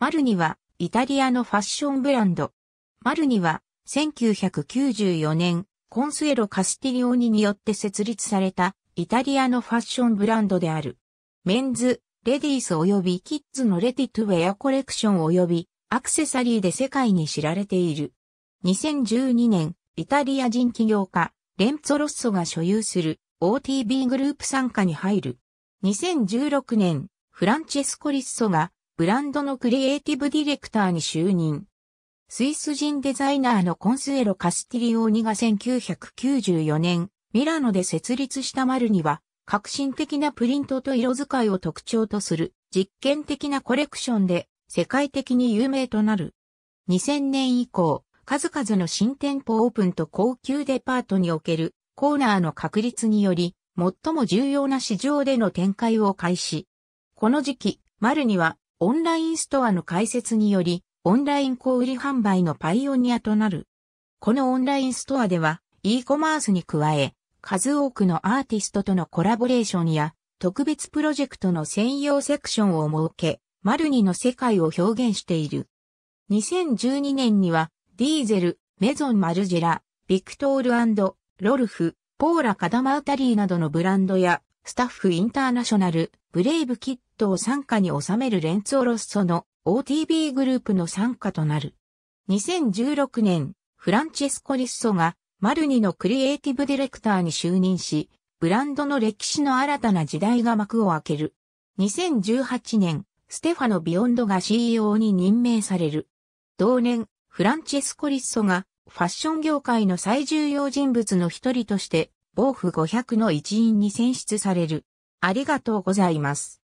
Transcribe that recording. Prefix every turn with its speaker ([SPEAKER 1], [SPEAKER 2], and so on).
[SPEAKER 1] マルニはイタリアのファッションブランド。マルニは1994年コンスエロ・カスティリオーニによって設立されたイタリアのファッションブランドである。メンズ、レディース及びキッズのレティトゥウェアコレクション及びアクセサリーで世界に知られている。2012年、イタリア人企業家、レンツォロッソが所有する OTB グループ参加に入る。2016年、フランチェスコ・リッソがブランドのクリエイティブディレクターに就任。スイス人デザイナーのコンスエロ・カスティリオーニが1994年、ミラノで設立したマルニは、革新的なプリントと色使いを特徴とする実験的なコレクションで世界的に有名となる。2000年以降、数々の新店舗オープンと高級デパートにおけるコーナーの確立により、最も重要な市場での展開を開始。この時期、マルニはオンラインストアの開設により、オンライン小売販売のパイオニアとなる。このオンラインストアでは、e コマースに加え、数多くのアーティストとのコラボレーションや、特別プロジェクトの専用セクションを設け、マルニの世界を表現している。2012年には、ディーゼル、メゾン・マルジェラ、ビクトールロルフ、ポーラ・カダマウタリーなどのブランドや、スタッフ・インターナショナル、ブレイブ・キットを傘下に収めるレンツオロッソの OTB グループの傘下となる。2016年、フランチェスコ・リッソがマルニのクリエイティブディレクターに就任し、ブランドの歴史の新たな時代が幕を開ける。2018年、ステファノ・ビヨンドが CEO に任命される。同年、フランチェスコ・リッソがファッション業界の最重要人物の一人として、ボー500の一員に選出される。ありがとうございます。